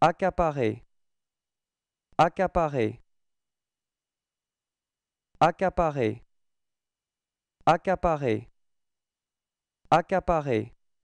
Accaparer. Accaparer. Accaparer. Accaparer. Accaparer.